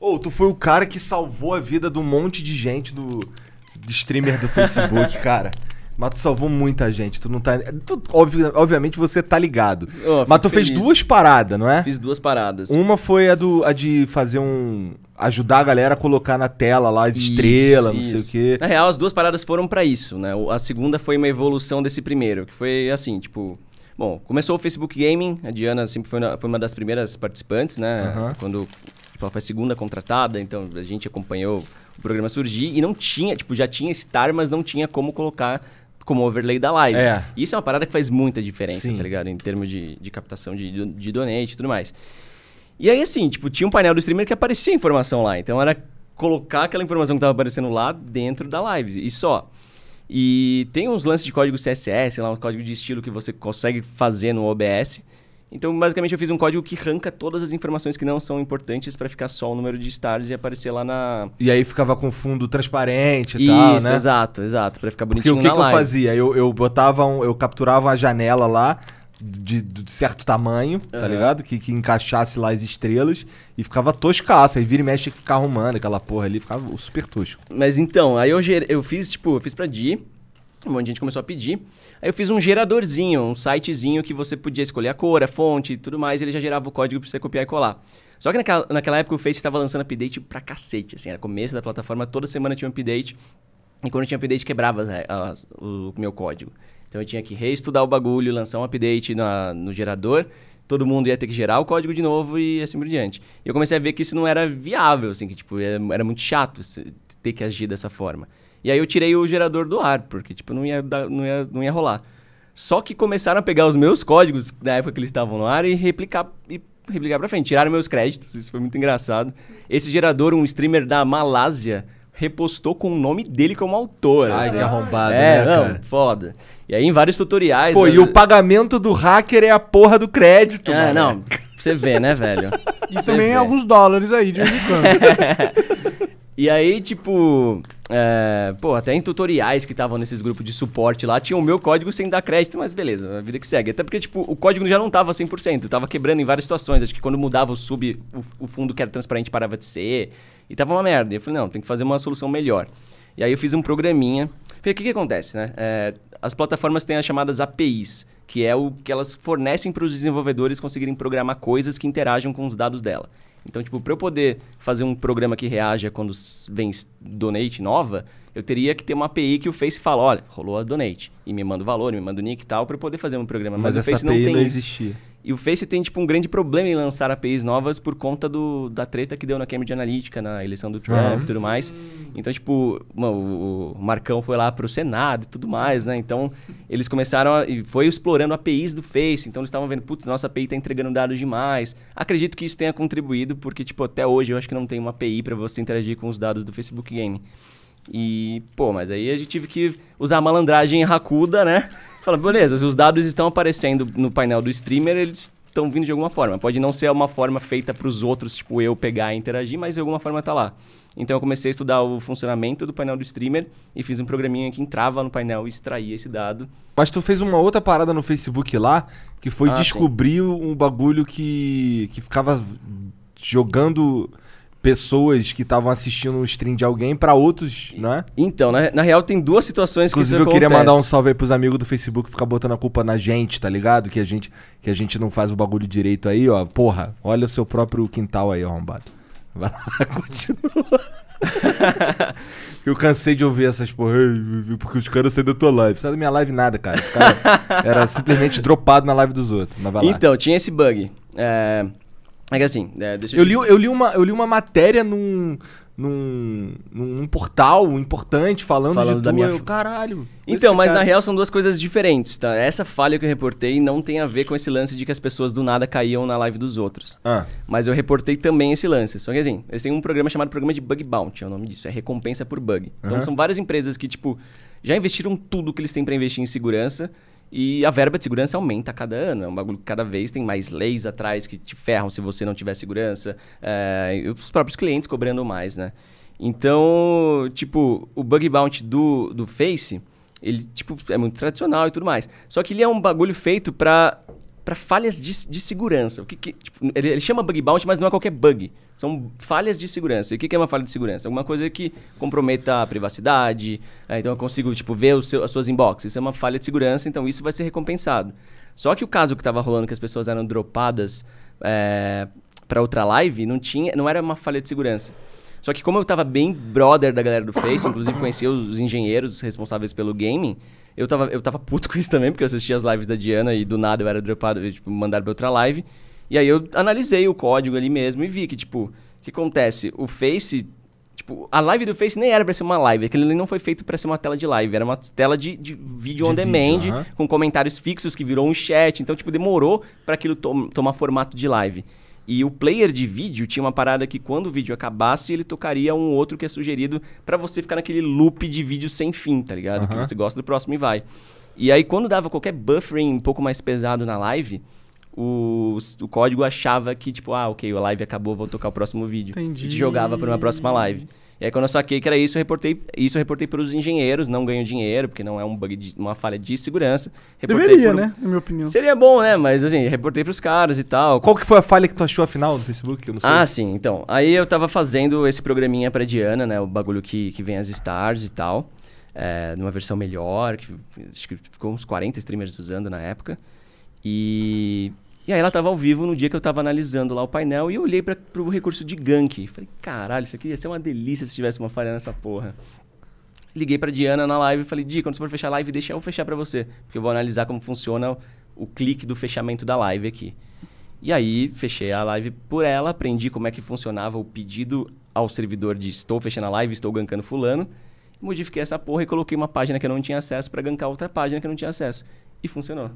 Ou oh, tu foi o cara que salvou a vida de um monte de gente do, do streamer do Facebook, cara. Mas tu salvou muita gente. Tu não tá. Tu, obviamente você tá ligado. Oh, mas tu feliz. fez duas paradas, não é? Fiz duas paradas. Uma foi a, do, a de fazer um. ajudar a galera a colocar na tela lá as estrelas, isso. não sei o quê. Na real, as duas paradas foram para isso, né? A segunda foi uma evolução desse primeiro, que foi assim, tipo. Bom, começou o Facebook Gaming, a Diana sempre foi, foi uma das primeiras participantes, né? Uhum. Quando Tipo, ela foi a segunda contratada, então a gente acompanhou o programa surgir e não tinha, tipo, já tinha Star, mas não tinha como colocar como overlay da live. É. Isso é uma parada que faz muita diferença, Sim. tá ligado? Em termos de, de captação de, de donate e tudo mais. E aí, assim, tipo, tinha um painel do streamer que aparecia informação lá. Então era colocar aquela informação que tava aparecendo lá dentro da live. E só. E tem uns lances de código CSS, lá, um código de estilo que você consegue fazer no OBS. Então, basicamente, eu fiz um código que arranca todas as informações que não são importantes para ficar só o número de stars e aparecer lá na. E aí ficava com fundo transparente e Isso, tal, né? Isso, exato, exato, para ficar bonitinho Porque o que, que eu fazia? Eu, eu botava, um, eu capturava a janela lá de, de, certo tamanho, uhum. tá ligado? Que, que encaixasse lá as estrelas e ficava toscaça. Aí vira e mexe que ficar arrumando aquela porra ali, ficava super tosco. Mas então, aí eu, eu fiz, tipo, eu fiz pra Di. Um monte de gente começou a pedir. Aí eu fiz um geradorzinho, um sitezinho que você podia escolher a cor, a fonte e tudo mais. E ele já gerava o código para você copiar e colar. Só que naquela, naquela época o Face estava lançando update pra cacete, assim. Era começo da plataforma, toda semana tinha um update. E quando tinha update, quebrava as, o meu código. Então eu tinha que reestudar o bagulho, lançar um update na, no gerador. Todo mundo ia ter que gerar o código de novo e assim por diante. E eu comecei a ver que isso não era viável, assim. Que, tipo, é, era muito chato ter que agir dessa forma. E aí eu tirei o gerador do ar, porque, tipo, não ia, dar, não ia, não ia rolar. Só que começaram a pegar os meus códigos da época que eles estavam no ar e replicar e replicar para frente. Tiraram meus créditos, isso foi muito engraçado. Esse gerador, um streamer da Malásia, repostou com o nome dele como autor. Ai, assim. que arrombado, é, né, não, cara? foda. E aí em vários tutoriais... Pô, eu... e o pagamento do hacker é a porra do crédito, É, mano. não, você vê, né, velho? E também alguns dólares aí, de vez em quando. E aí, tipo, é, pô, até em tutoriais que estavam nesses grupos de suporte lá, tinha o meu código sem dar crédito, mas beleza, a vida que segue. Até porque, tipo, o código já não tava 100%, tava quebrando em várias situações. Acho que quando mudava o sub, o, o fundo que era transparente parava de ser, e tava uma merda. E eu falei, não, tem que fazer uma solução melhor. E aí eu fiz um programinha. Porque o que, que acontece, né? É, as plataformas têm as chamadas APIs, que é o que elas fornecem para os desenvolvedores conseguirem programar coisas que interajam com os dados dela. Então, tipo, para eu poder fazer um programa que reaja quando vem donate nova, eu teria que ter uma API que o Face fala, olha, rolou a donate e me manda o valor, me manda o nick e tal, para eu poder fazer um programa. Mas, Mas o Face não tem não existia. Isso. E o Face tem, tipo, um grande problema em lançar APIs novas por conta do, da treta que deu na Cambridge Analytica, na eleição do Trump e uhum. tudo mais. Então, tipo, o, Marcão foi lá pro Senado e tudo mais, né? Então, eles começaram e foi explorando APIs do Face. Então, eles estavam vendo, putz, nossa API tá entregando dados demais. Acredito que isso tenha contribuído, porque, tipo, até hoje eu acho que não tem uma API para você interagir com os dados do Facebook Game. E, pô, mas aí a gente tive que usar a malandragem racuda, né? Fala, beleza, os dados estão aparecendo no painel do streamer, eles estão vindo de alguma forma. Pode não ser uma forma feita para os outros, tipo eu pegar e interagir, mas de alguma forma está lá. Então eu comecei a estudar o funcionamento do painel do streamer e fiz um programinha que entrava no painel e extraía esse dado. Mas tu fez uma outra parada no Facebook lá, que foi ah, descobrir sim. um bagulho que, que ficava jogando pessoas que estavam assistindo um stream de alguém para outros, né? Então, na, na, real tem duas situações Inclusive, que Inclusive eu queria mandar um salve aí pros amigos do Facebook ficar botando a culpa na gente, tá ligado? Que a gente que a gente não faz o bagulho direito aí, ó. Porra, olha o seu próprio quintal aí, arrombado. Vai lá, continua. eu cansei de ouvir essas porra, porque os caras saíram da tua live. Sai da minha live nada, cara. cara era simplesmente dropado na live dos outros. Então, tinha esse bug. É... É que assim, é, deixa eu, eu, li, eu, li uma, eu li uma matéria num, num, num portal importante falando, falando de da tu, minha... eu, caralho. Então, mas cara... na real são duas coisas diferentes, tá? Essa falha que eu reportei não tem a ver com esse lance de que as pessoas do nada caíam na live dos outros. Ah. Mas eu reportei também esse lance. Só que assim, eles têm um programa chamado Programa de Bug Bounty, é o nome disso, é recompensa por bug. Então uhum. são várias empresas que, tipo, já investiram tudo que eles têm para investir em segurança e a verba de segurança aumenta a cada ano. É um bagulho que cada vez tem mais leis atrás que te ferram se você não tiver segurança. É, e os próprios clientes cobrando mais, né? Então, tipo, o bug bounty do, do Face, ele, tipo, é muito tradicional e tudo mais. Só que ele é um bagulho feito para para falhas de, de, segurança. O que, que tipo, ele, ele, chama bug bounty, mas não é qualquer bug. São falhas de segurança. E o que, que é uma falha de segurança? Alguma coisa que comprometa a privacidade. É, então eu consigo tipo, ver seu, as suas inboxes. Isso é uma falha de segurança, então isso vai ser recompensado. Só que o caso que estava rolando, que as pessoas eram dropadas é, para outra live, não, tinha, não era uma falha de segurança. Só que como eu estava bem brother da galera do Face, inclusive conhecia os engenheiros responsáveis pelo gaming eu tava, eu tava puto com isso também, porque eu assistia as lives da Diana e do nada eu era dropado, eu, tipo, mandaram pra outra live. E aí eu analisei o código ali mesmo e vi que, tipo, o que acontece? O Face, tipo, a live do Face nem era pra ser uma live, aquilo ali não foi feito para ser uma tela de live, era uma tela de, de vídeo de on demand, vídeo, uh -huh. com comentários fixos que virou um chat, então, tipo, demorou para aquilo to tomar formato de live. E o player de vídeo tinha uma parada que quando o vídeo acabasse, ele tocaria um outro que é sugerido para você ficar naquele loop de vídeo sem fim, tá ligado? Uhum. Que você gosta do próximo e vai. E aí quando dava qualquer buffering um pouco mais pesado na live, o, o código achava que, tipo, ah, ok, a live acabou, vou tocar o próximo vídeo. Entendi. E te jogava para uma próxima live. E aí, quando eu saquei que era isso, eu reportei, isso eu reportei para os engenheiros, não ganho dinheiro, porque não é um bug de, uma falha de segurança. Reportei Deveria, por... né? Na minha opinião. Seria bom, né? Mas, assim, reportei para os caras e tal. Qual que foi a falha que tu achou, afinal, do Facebook? Eu não sei. Ah, sim. Então, aí eu estava fazendo esse programinha para Diana, né? O bagulho que, que vem as stars e tal. É, numa versão melhor, que, acho que ficou uns 40 streamers usando na época. E, e aí ela estava ao vivo no dia que eu estava analisando lá o painel e eu olhei para o recurso de gank. Falei, caralho, isso aqui ia ser uma delícia se tivesse uma falha nessa porra. Liguei para Diana na live e falei, Di, quando você for fechar a live, deixa eu fechar para você, porque eu vou analisar como funciona o, o clique do fechamento da live aqui. E aí fechei a live por ela, aprendi como é que funcionava o pedido ao servidor de estou fechando a live, estou gankando fulano. Modifiquei essa porra e coloquei uma página que eu não tinha acesso para gankar outra página que eu não tinha acesso. E funcionou.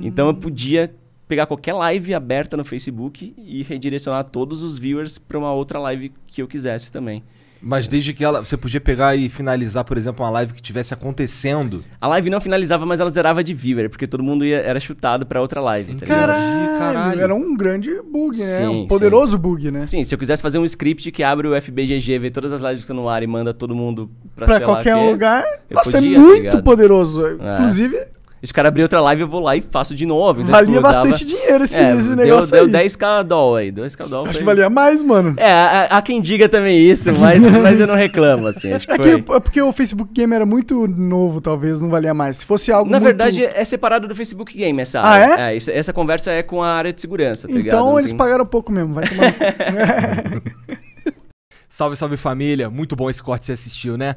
Então eu podia pegar qualquer live aberta no Facebook e redirecionar todos os viewers para uma outra live que eu quisesse também. Mas desde que ela. Você podia pegar e finalizar, por exemplo, uma live que tivesse acontecendo. A live não finalizava, mas ela zerava de viewer, porque todo mundo ia, era chutado para outra live. Tá caralho, caralho, Era um grande bug, né? Sim, um poderoso sim. bug, né? Sim, se eu quisesse fazer um script que abre o FBGG, vê todas as lives que estão tá no ar e manda todo mundo pra, pra qualquer lá, lugar. Nossa, é podia, é muito poderoso. É. Inclusive, esse cara abriu outra live, eu vou lá e faço de novo. Então, valia tipo, bastante dava... dinheiro esse, é, esse negócio deu, aí. Deu 10k doll aí, 10k doll. Acho que valia mais, mano. É, há, quem diga também isso, mas, mas eu não reclamo, assim. Acho que é, foi... que, é porque o Facebook Game era muito novo, talvez, não valia mais. Se fosse algo Na muito... verdade, é separado do Facebook Game essa ah, é? é? essa, essa conversa é com a área de segurança, tá Então eles tem... pagaram pouco mesmo, vai tomar... salve, salve família. Muito bom esse corte que você assistiu, né?